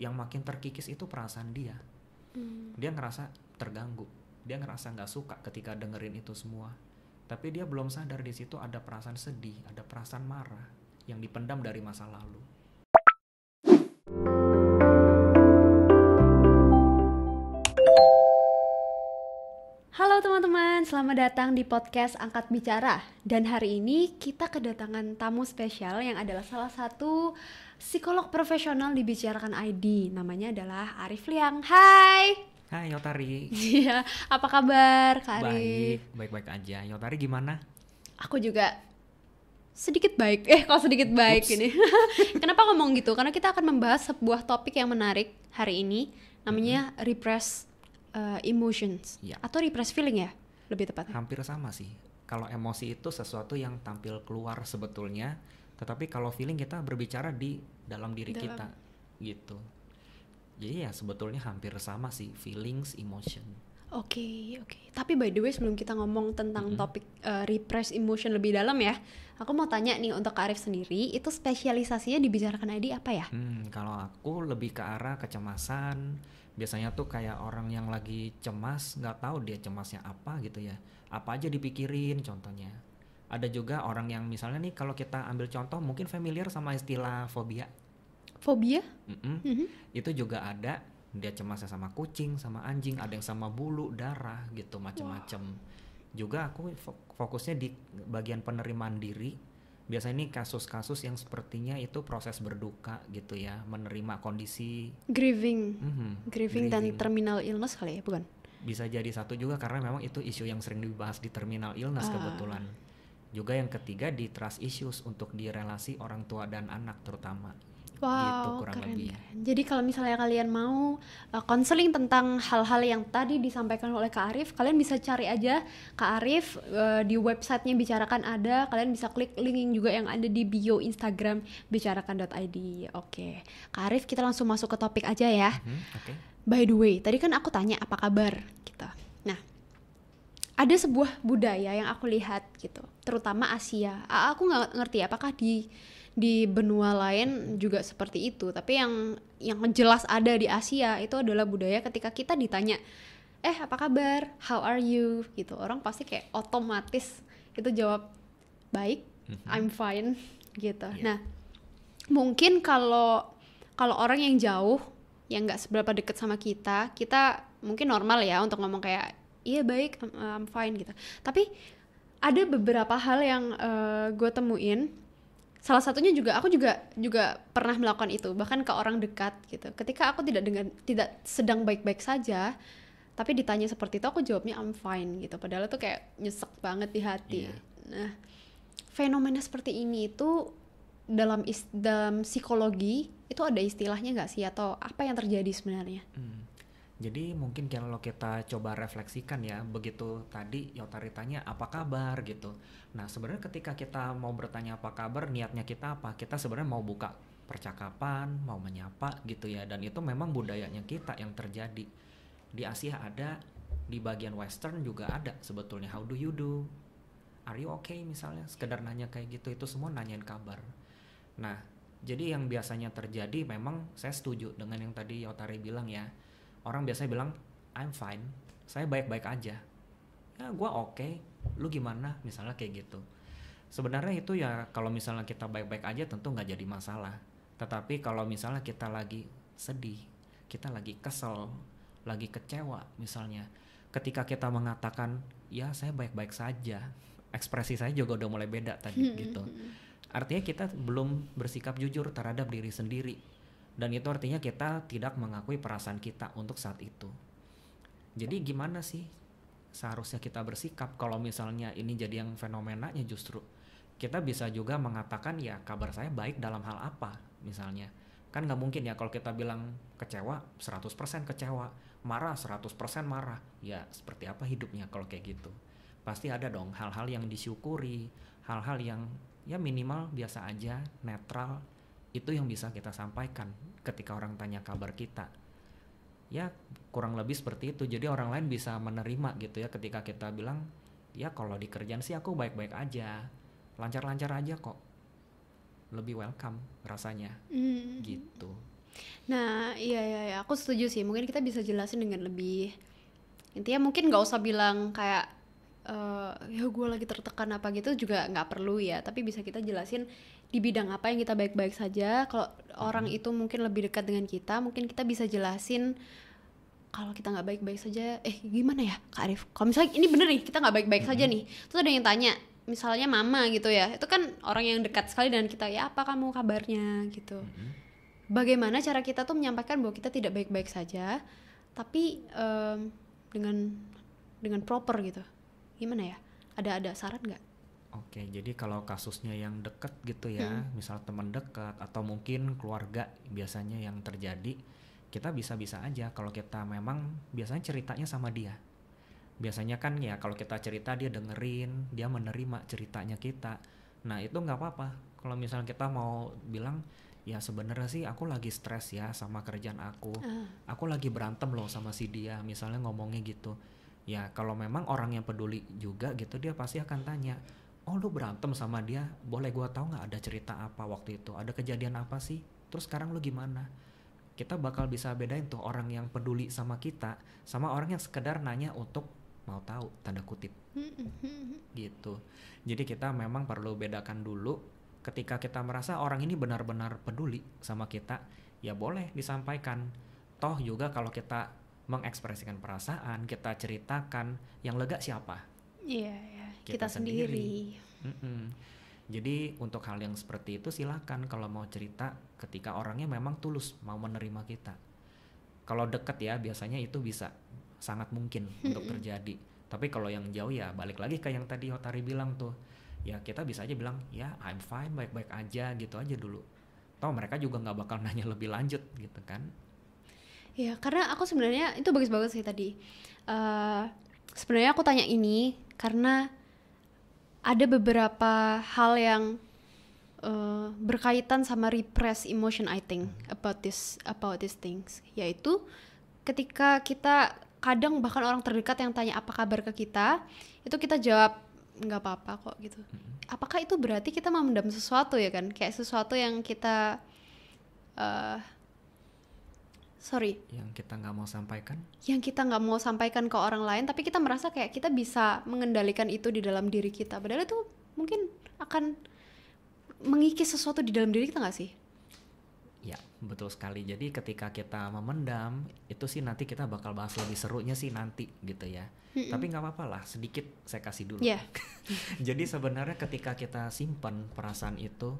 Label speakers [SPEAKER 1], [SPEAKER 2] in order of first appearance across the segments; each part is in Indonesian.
[SPEAKER 1] yang makin terkikis itu perasaan dia hmm. dia ngerasa terganggu dia ngerasa nggak suka ketika dengerin itu semua tapi dia belum sadar di situ ada perasaan sedih ada perasaan marah yang dipendam dari masa lalu
[SPEAKER 2] dan selamat datang di podcast Angkat Bicara. Dan hari ini kita kedatangan tamu spesial yang adalah salah satu psikolog profesional di Bicarakan ID. Namanya adalah Arif Liang. Hai.
[SPEAKER 1] Hai Yotari. Iya,
[SPEAKER 2] apa kabar Kak Arif?
[SPEAKER 1] Baik, baik-baik aja. Yotari gimana?
[SPEAKER 2] Aku juga sedikit baik. Eh, kalau sedikit baik Oops. ini. Kenapa ngomong gitu? Karena kita akan membahas sebuah topik yang menarik hari ini namanya mm -hmm. repress uh, eh, emotions yeah. atau repress feeling ya lebih tepat
[SPEAKER 1] hampir sama sih kalau emosi itu sesuatu yang tampil keluar sebetulnya tetapi kalau feeling kita berbicara di dalam diri dalam. kita gitu jadi ya sebetulnya hampir sama sih feelings emotion
[SPEAKER 2] Oke, okay, oke. Okay. Tapi by the way sebelum kita ngomong tentang mm -hmm. topik uh, repress emotion lebih dalam ya, aku mau tanya nih untuk Arif sendiri, itu spesialisasinya dibicarakan ID apa ya?
[SPEAKER 1] Hmm, kalau aku lebih ke arah kecemasan. Biasanya tuh kayak orang yang lagi cemas, nggak tahu dia cemasnya apa gitu ya. Apa aja dipikirin contohnya. Ada juga orang yang misalnya nih kalau kita ambil contoh mungkin familiar sama istilah fobia. Fobia? Mm -mm. Mm -hmm. Itu juga ada dia cemasnya sama kucing sama anjing ada yang sama bulu darah gitu macam-macam juga aku fokusnya di bagian penerimaan diri biasanya ini kasus-kasus yang sepertinya itu proses berduka gitu ya menerima kondisi
[SPEAKER 2] grieving mm
[SPEAKER 1] -hmm, grieving, grieving dan
[SPEAKER 2] terminal illness kali ya bukan
[SPEAKER 1] bisa jadi satu juga karena memang itu isu yang sering dibahas di terminal illness ah. kebetulan juga yang ketiga di trust issues untuk di relasi orang tua dan anak terutama gitu wow, gitu kurang keren. lebih ya.
[SPEAKER 2] Jadi kalau misalnya kalian mau konseling eh, uh, tentang hal-hal yang tadi disampaikan oleh Kak Arif, kalian bisa cari aja Kak Arif uh, di websitenya bicarakan ada. Kalian bisa klik link juga yang ada di bio Instagram bicarakan.id. Oke, Kak Arif kita langsung masuk ke topik aja ya. Hmm, okay. By the way, tadi kan aku tanya apa kabar gitu. Nah, ada sebuah budaya yang aku lihat gitu, terutama Asia. Aku nggak ngerti apakah di di benua lain juga seperti itu tapi yang yang jelas ada di Asia itu adalah budaya ketika kita ditanya eh apa kabar how are you gitu orang pasti kayak otomatis itu jawab baik mhm. I'm fine gitu yeah. nah mungkin kalau kalau orang yang jauh yang nggak seberapa deket sama kita kita mungkin normal ya untuk ngomong kayak iya baik I'm, I'm fine gitu tapi ada beberapa hal yang uh, eh, gue temuin salah satunya juga aku juga juga pernah melakukan itu bahkan ke orang dekat gitu ketika aku tidak dengan tidak sedang baik-baik saja tapi ditanya seperti itu aku jawabnya I'm fine gitu padahal itu kayak nyesek banget di hati yeah. nah fenomena seperti ini itu dalam is dalam psikologi itu ada istilahnya nggak sih atau apa yang terjadi sebenarnya
[SPEAKER 1] hmm. Jadi mungkin kalau kita coba refleksikan ya, begitu tadi Yotari tanya apa kabar gitu. Nah sebenarnya ketika kita mau bertanya apa kabar, niatnya kita apa? Kita sebenarnya mau buka percakapan, mau menyapa gitu ya. Dan itu memang budayanya kita yang terjadi. Di Asia ada, di bagian Western juga ada sebetulnya. How do you do? Are you okay misalnya? Sekedar nanya kayak gitu, itu semua nanyain kabar. Nah, jadi yang biasanya terjadi memang saya setuju dengan yang tadi Yotari bilang ya orang biasanya bilang I'm fine saya baik-baik aja ya gue oke okay. lu gimana misalnya kayak gitu sebenarnya itu ya kalau misalnya kita baik-baik aja tentu nggak jadi masalah tetapi kalau misalnya kita lagi sedih kita lagi kesel lagi kecewa misalnya ketika kita mengatakan ya saya baik-baik saja ekspresi saya juga udah mulai beda tadi hmm. gitu artinya kita belum bersikap jujur terhadap diri sendiri dan itu artinya kita tidak mengakui perasaan kita untuk saat itu. Jadi gimana sih seharusnya kita bersikap kalau misalnya ini jadi yang fenomenanya justru kita bisa juga mengatakan ya kabar saya baik dalam hal apa misalnya kan nggak mungkin ya kalau kita bilang kecewa 100% kecewa marah 100% marah ya seperti apa hidupnya kalau kayak gitu pasti ada dong hal-hal yang disyukuri hal-hal yang ya minimal biasa aja netral itu yang bisa kita sampaikan ketika orang tanya kabar kita ya kurang lebih seperti itu jadi orang lain bisa menerima gitu ya ketika kita bilang ya kalau di kerjaan sih aku baik-baik aja lancar-lancar aja kok lebih welcome rasanya mm. gitu
[SPEAKER 2] nah iya, iya iya aku setuju sih mungkin kita bisa jelasin dengan lebih intinya mungkin nggak usah bilang kayak uh, ya gue lagi tertekan apa gitu juga nggak perlu ya tapi bisa kita jelasin di bidang apa yang kita baik-baik saja kalau orang mm-hmm. itu mungkin lebih dekat dengan kita mungkin kita bisa jelasin kalau kita nggak baik-baik saja eh gimana ya kak Arif kalau misalnya ini bener nih kita nggak baik-baik hmm. saja mm-hmm. nih terus ada yang tanya misalnya mama gitu ya itu kan orang yang dekat sekali dengan kita ya apa kamu kabarnya gitu hmm. bagaimana cara kita tuh menyampaikan bahwa kita tidak baik-baik saja tapi um, dengan dengan proper gitu gimana ya ada ada saran nggak
[SPEAKER 1] Oke, jadi kalau kasusnya yang deket gitu ya, hmm. misal teman dekat atau mungkin keluarga biasanya yang terjadi, kita bisa-bisa aja kalau kita memang biasanya ceritanya sama dia. Biasanya kan ya kalau kita cerita dia dengerin, dia menerima ceritanya kita. Nah itu nggak apa-apa. Kalau misalnya kita mau bilang ya sebenarnya sih aku lagi stres ya sama kerjaan aku, uh. aku lagi berantem loh sama si dia, misalnya ngomongnya gitu ya kalau memang orang yang peduli juga gitu dia pasti akan tanya oh lu berantem sama dia boleh gua tahu nggak ada cerita apa waktu itu ada kejadian apa sih terus sekarang lu gimana kita bakal bisa bedain tuh orang yang peduli sama kita sama orang yang sekedar nanya untuk mau tahu tanda kutip gitu jadi kita memang perlu bedakan dulu ketika kita merasa orang ini benar-benar peduli sama kita ya boleh disampaikan toh juga kalau kita mengekspresikan perasaan, kita ceritakan yang lega siapa?
[SPEAKER 2] Iya, yeah, yeah. kita, kita sendiri. sendiri.
[SPEAKER 1] Mm -mm. Jadi untuk hal yang seperti itu silahkan kalau mau cerita ketika orangnya memang tulus mau menerima kita. Kalau deket ya biasanya itu bisa sangat mungkin untuk terjadi. Tapi kalau yang jauh ya balik lagi ke yang tadi Hotari bilang tuh. Ya kita bisa aja bilang ya I'm fine baik-baik aja gitu aja dulu. Tahu mereka juga nggak bakal nanya lebih lanjut gitu kan
[SPEAKER 2] ya karena aku sebenarnya itu bagus banget sih tadi uh, sebenarnya aku tanya ini karena ada beberapa hal yang uh, berkaitan sama repress emotion I think about this about these things yaitu ketika kita kadang bahkan orang terdekat yang tanya apa kabar ke kita itu kita jawab nggak apa-apa kok gitu mm-hmm. apakah itu berarti kita mau mendam sesuatu ya kan kayak sesuatu yang kita uh, sorry
[SPEAKER 1] yang kita nggak mau sampaikan
[SPEAKER 2] yang kita nggak mau sampaikan ke orang lain tapi kita merasa kayak kita bisa mengendalikan itu di dalam diri kita padahal itu mungkin akan mengikis sesuatu di dalam diri kita nggak sih
[SPEAKER 1] ya betul sekali jadi ketika kita memendam itu sih nanti kita bakal bahas lebih serunya sih nanti gitu ya mm -mm. tapi nggak apa-apa lah sedikit saya kasih dulu yeah. jadi sebenarnya ketika kita simpan perasaan itu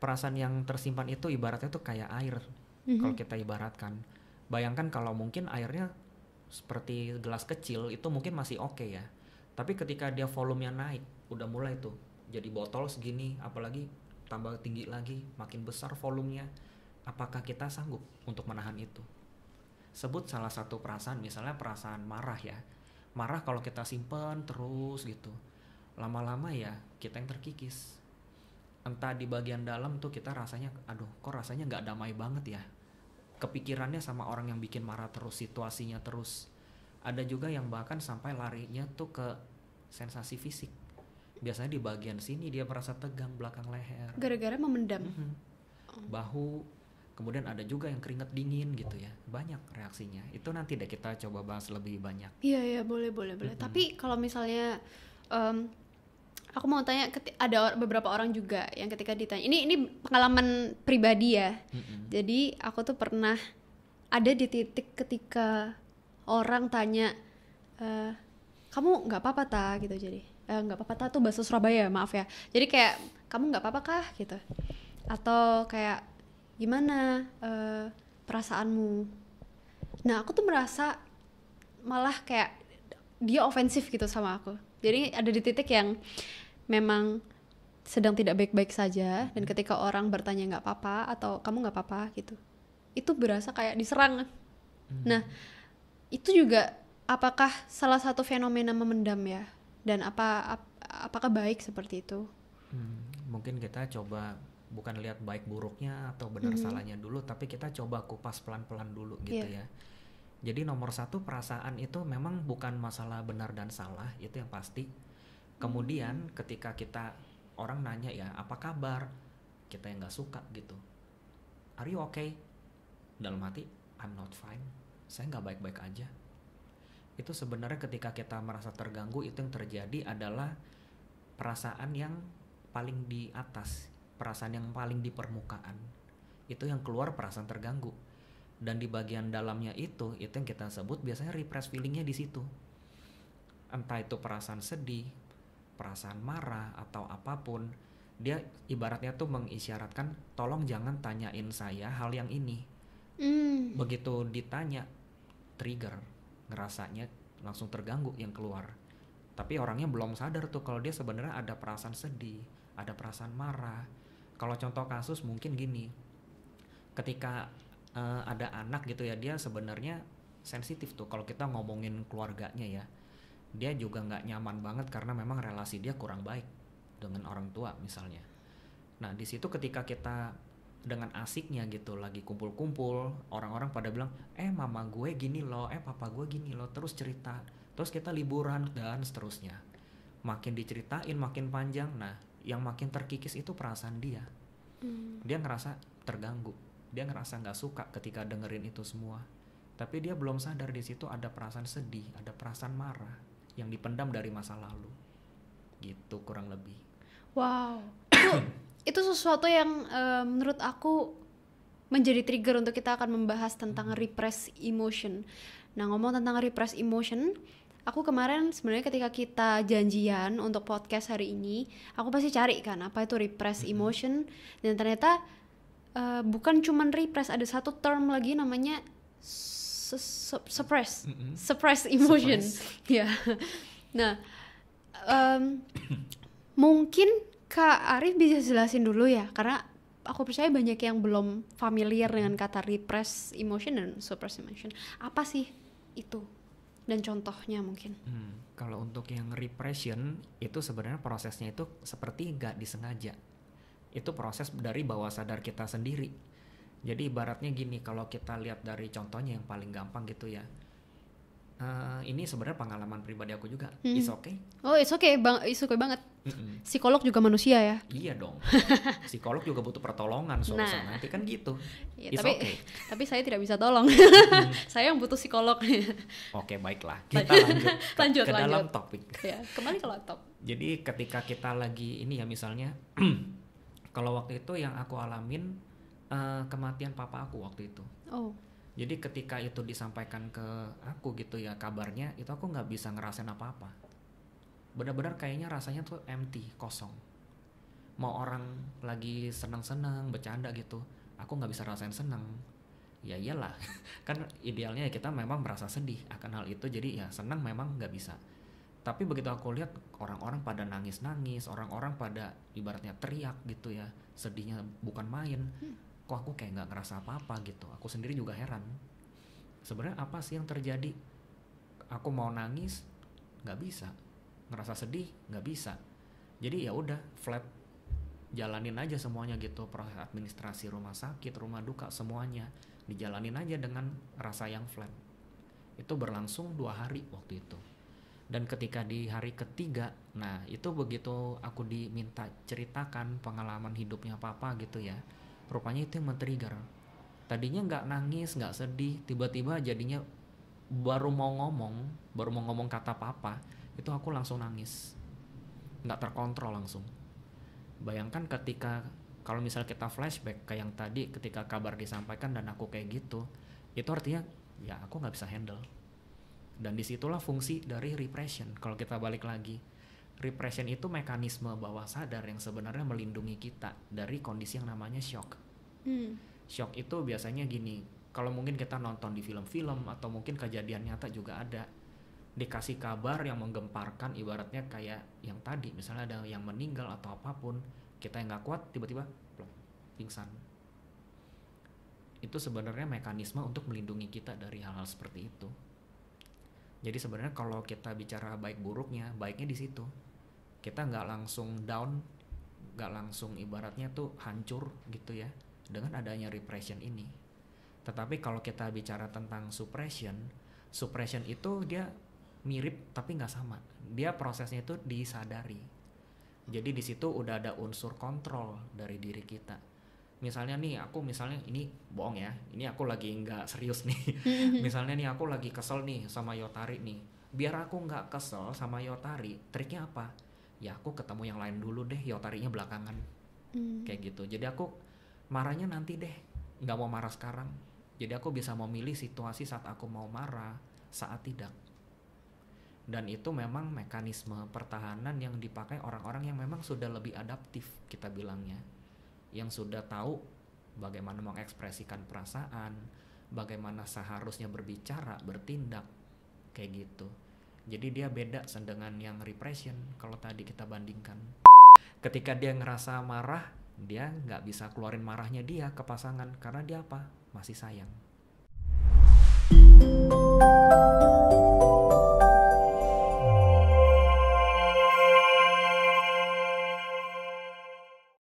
[SPEAKER 1] perasaan yang tersimpan itu ibaratnya tuh kayak air hmm kalau mhm. kita ibaratkan bayangkan kalau mungkin airnya seperti gelas kecil itu mungkin masih oke okay ya tapi ketika dia volumenya naik udah mulai tuh jadi botol segini apalagi tambah tinggi lagi makin besar volumenya apakah kita sanggup untuk menahan itu sebut salah satu perasaan misalnya perasaan marah ya marah kalau kita simpen terus gitu lama-lama ya kita yang terkikis entah di bagian dalam tuh kita rasanya aduh kok rasanya nggak damai banget ya kepikirannya sama orang yang bikin marah terus situasinya terus ada juga yang bahkan sampai larinya tuh ke sensasi fisik biasanya di bagian sini dia merasa tegang belakang leher
[SPEAKER 2] gara-gara memendam mm -hmm. Oh.
[SPEAKER 1] bahu kemudian ada juga yang keringat dingin gitu ya banyak reaksinya itu nanti deh kita coba bahas lebih banyak
[SPEAKER 2] iya iya boleh boleh boleh mm -hmm. tapi kalau misalnya um, aku mau tanya ada beberapa orang juga yang ketika ditanya ini ini pengalaman pribadi ya mm -hmm. jadi aku tuh pernah ada di titik ketika orang tanya e, kamu nggak apa-apa ta gitu jadi eh, nggak e, apa-apa ta tuh bahasa Surabaya maaf ya jadi kayak kamu nggak apa-apa kah gitu atau kayak gimana e, perasaanmu nah aku tuh merasa malah kayak dia ofensif gitu sama aku jadi ada di titik yang memang sedang tidak baik-baik saja dan hmm. ketika orang bertanya nggak apa-apa atau kamu nggak apa-apa gitu itu berasa kayak diserang hmm. nah itu juga apakah salah satu fenomena memendam ya dan apa ap, apakah baik seperti itu
[SPEAKER 1] hmm, mungkin kita coba bukan lihat baik buruknya atau benar hmm. salahnya dulu tapi kita coba kupas pelan-pelan dulu gitu yeah. ya jadi nomor satu perasaan itu memang bukan masalah benar dan salah itu yang pasti. Kemudian hmm. ketika kita orang nanya ya apa kabar kita yang nggak suka gitu. Are you okay? Dalam hati I'm not fine. Saya nggak baik-baik aja. Itu sebenarnya ketika kita merasa terganggu itu yang terjadi adalah perasaan yang paling di atas, perasaan yang paling di permukaan. Itu yang keluar perasaan terganggu dan di bagian dalamnya itu itu yang kita sebut biasanya repress feelingnya di situ entah itu perasaan sedih perasaan marah atau apapun dia ibaratnya tuh mengisyaratkan tolong jangan tanyain saya hal yang ini mm. begitu ditanya trigger ngerasanya langsung terganggu yang keluar tapi orangnya belum sadar tuh kalau dia sebenarnya ada perasaan sedih ada perasaan marah kalau contoh kasus mungkin gini ketika uh, ada anak gitu ya dia sebenarnya sensitif tuh kalau kita ngomongin keluarganya ya dia juga nggak nyaman banget karena memang relasi dia kurang baik dengan orang tua misalnya nah di situ ketika kita dengan asiknya gitu lagi kumpul-kumpul orang-orang pada bilang eh mama gue gini loh eh papa gue gini loh terus cerita terus kita liburan dan seterusnya makin diceritain makin panjang nah yang makin terkikis itu perasaan dia hmm. dia ngerasa terganggu dia ngerasa nggak suka ketika dengerin itu semua tapi dia belum sadar di situ ada perasaan sedih ada perasaan marah yang dipendam dari masa lalu gitu kurang lebih
[SPEAKER 2] wow itu sesuatu yang uh, menurut aku menjadi trigger untuk kita akan membahas tentang hmm. repress emotion nah ngomong tentang repress emotion aku kemarin sebenarnya ketika kita janjian untuk podcast hari ini, aku pasti cari kan apa itu repress hmm. emotion dan ternyata uh, bukan cuma repress ada satu term lagi namanya su suppress mm -hmm. suppress emotion ya yeah. nah um, mungkin kak Arif bisa jelasin dulu ya karena aku percaya banyak yang belum familiar dengan kata repress emotion dan suppress emotion apa sih itu dan contohnya mungkin
[SPEAKER 1] hmm, kalau untuk yang repression itu sebenarnya prosesnya itu seperti nggak disengaja itu proses dari bawah sadar kita sendiri. Jadi ibaratnya gini, kalau kita lihat dari contohnya yang paling gampang gitu ya. Uh, ini sebenarnya pengalaman pribadi aku juga. Hmm. It's okay.
[SPEAKER 2] Oh, it's okay, bang. It's okay banget. Mm-mm. Psikolog juga manusia ya?
[SPEAKER 1] Iya dong. Psikolog juga butuh pertolongan soalnya nah. nanti kan gitu. Ya, it's tapi, okay.
[SPEAKER 2] tapi saya tidak bisa tolong. saya yang butuh psikolog. Oke,
[SPEAKER 1] okay, baiklah. Kita lanjut. Ke, ke lanjut. dalam topik.
[SPEAKER 2] Ya, kembali ke laptop.
[SPEAKER 1] Jadi ketika kita lagi ini ya misalnya kalau waktu itu yang aku alamin uh, kematian papa aku waktu itu oh jadi ketika itu disampaikan ke aku gitu ya kabarnya itu aku nggak bisa ngerasain apa-apa benar-benar kayaknya rasanya tuh empty kosong mau orang lagi senang-senang bercanda gitu aku nggak bisa rasain senang ya iyalah kan idealnya ya kita memang merasa sedih akan hal itu jadi ya senang memang nggak bisa tapi begitu aku lihat orang-orang pada nangis-nangis orang-orang pada ibaratnya teriak gitu ya sedihnya bukan main hmm. kok aku kayak nggak ngerasa apa-apa gitu aku sendiri juga heran sebenarnya apa sih yang terjadi aku mau nangis nggak bisa ngerasa sedih nggak bisa jadi ya udah flat jalanin aja semuanya gitu proses administrasi rumah sakit rumah duka semuanya dijalanin aja dengan rasa yang flat itu berlangsung dua hari waktu itu dan ketika di hari ketiga nah itu begitu aku diminta ceritakan pengalaman hidupnya papa gitu ya rupanya itu yang men-trigger tadinya nggak nangis nggak sedih tiba-tiba jadinya baru mau ngomong baru mau ngomong kata papa itu aku langsung nangis nggak terkontrol langsung bayangkan ketika kalau misal kita flashback ke yang tadi ketika kabar disampaikan dan aku kayak gitu itu artinya ya aku nggak bisa handle dan disitulah fungsi dari repression. Kalau kita balik lagi, repression itu mekanisme bawah sadar yang sebenarnya melindungi kita dari kondisi yang namanya shock. Hmm. Shock itu biasanya gini, kalau mungkin kita nonton di film-film atau mungkin kejadian nyata juga ada dikasih kabar yang menggemparkan ibaratnya kayak yang tadi misalnya ada yang meninggal atau apapun kita yang nggak kuat tiba-tiba pingsan itu sebenarnya mekanisme untuk melindungi kita dari hal-hal seperti itu jadi sebenarnya kalau kita bicara baik buruknya, baiknya di situ. Kita nggak langsung down, nggak langsung ibaratnya tuh hancur gitu ya dengan adanya repression ini. Tetapi kalau kita bicara tentang suppression, suppression itu dia mirip tapi nggak sama. Dia prosesnya itu disadari. Jadi di situ udah ada unsur kontrol dari diri kita misalnya nih aku misalnya ini bohong ya ini aku lagi nggak serius nih misalnya nih aku lagi kesel nih sama Yotari nih biar aku nggak kesel sama Yotari triknya apa ya aku ketemu yang lain dulu deh Yotarinya belakangan hmm. kayak gitu jadi aku marahnya nanti deh nggak mau marah sekarang jadi aku bisa memilih situasi saat aku mau marah saat tidak dan itu memang mekanisme pertahanan yang dipakai orang-orang yang memang sudah lebih adaptif kita bilangnya yang sudah tahu bagaimana mengekspresikan perasaan, bagaimana seharusnya berbicara, bertindak, kayak gitu. Jadi dia beda dengan yang repression kalau tadi kita bandingkan. Ketika dia ngerasa marah, dia nggak bisa keluarin marahnya dia ke pasangan karena dia apa? Masih sayang.